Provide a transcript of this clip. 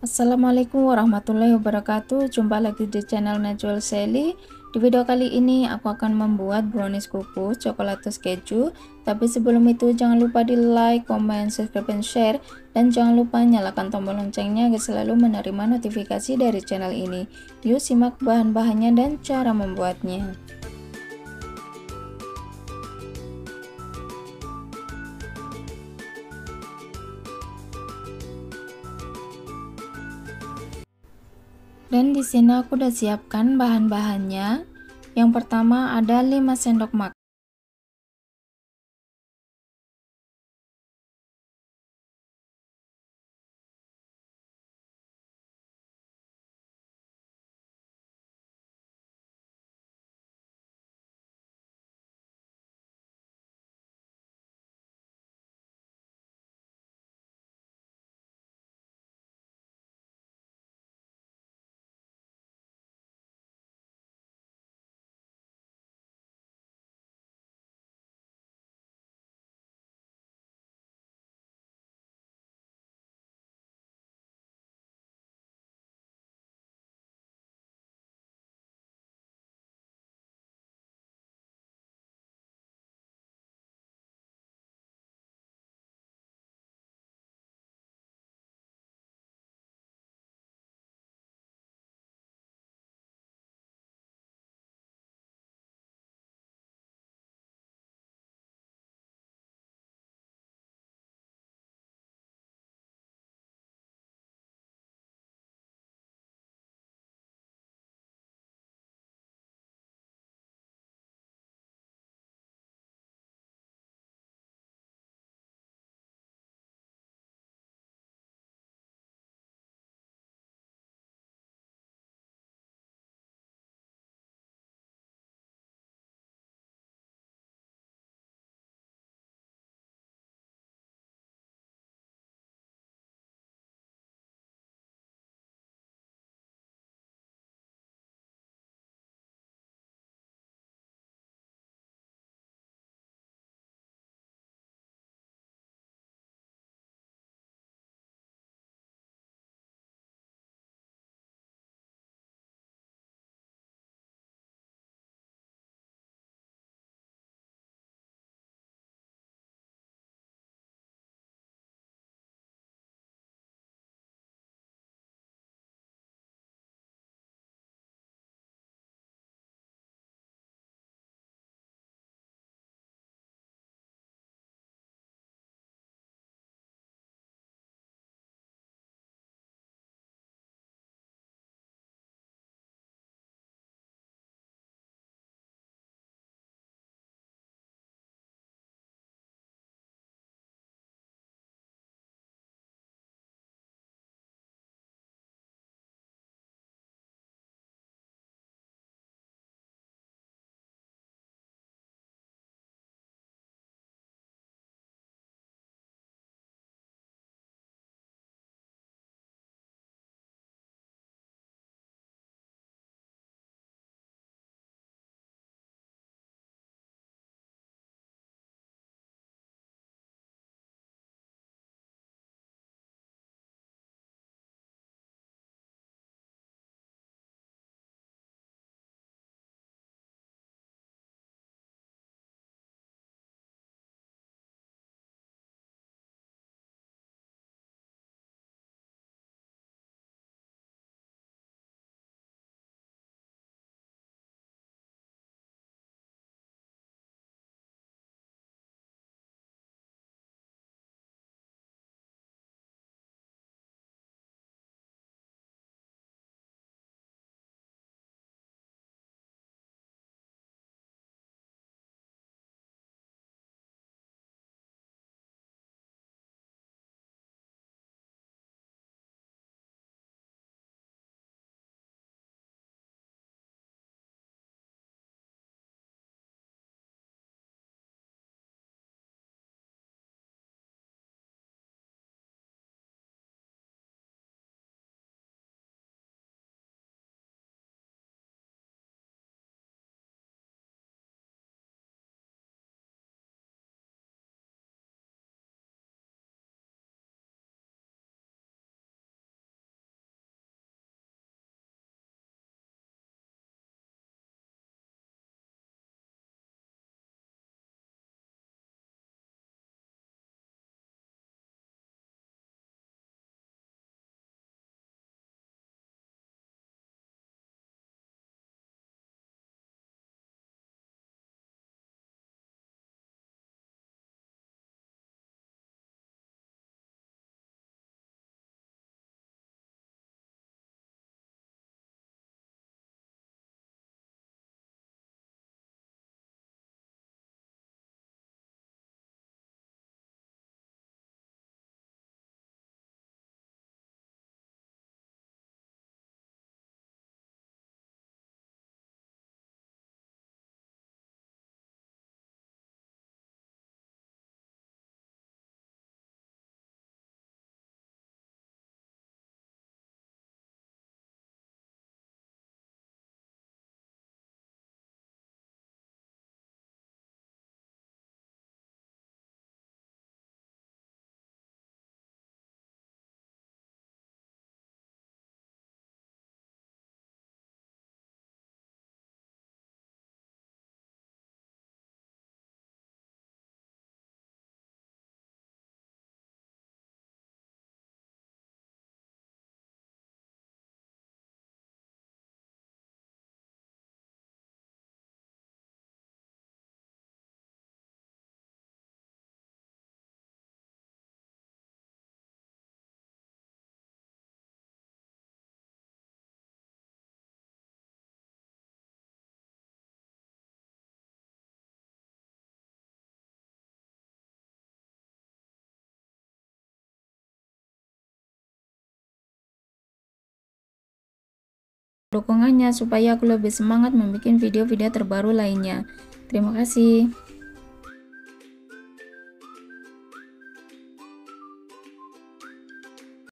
Assalamualaikum warahmatullahi wabarakatuh Jumpa lagi di channel Natural Sally Di video kali ini aku akan membuat brownies kukus coklatus keju Tapi sebelum itu jangan lupa di like, comment, subscribe, dan share Dan jangan lupa nyalakan tombol loncengnya agar selalu menerima notifikasi dari channel ini Yuk simak bahan-bahannya dan cara membuatnya Dan di sini aku udah siapkan bahan-bahannya. Yang pertama ada 5 sendok makan dukungannya supaya aku lebih semangat membuat video-video terbaru lainnya. Terima kasih.